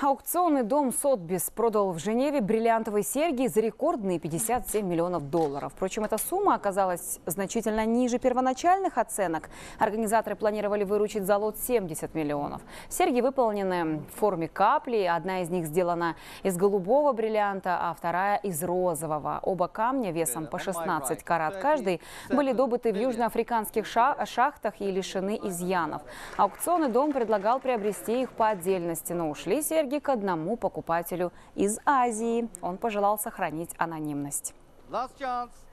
Аукционный дом Сотбис продал в Женеве бриллиантовые серьги за рекордные 57 миллионов долларов. Впрочем, эта сумма оказалась значительно ниже первоначальных оценок. Организаторы планировали выручить залог 70 миллионов. Серьги выполнены в форме капли. Одна из них сделана из голубого бриллианта, а вторая из розового. Оба камня весом по 16 карат каждый были добыты в южноафриканских шахтах и лишены изъянов. Аукционный дом предлагал приобрести их по отдельности, но ушли серьги дороги к одному покупателю из Азии. Он пожелал сохранить анонимность. Last chance.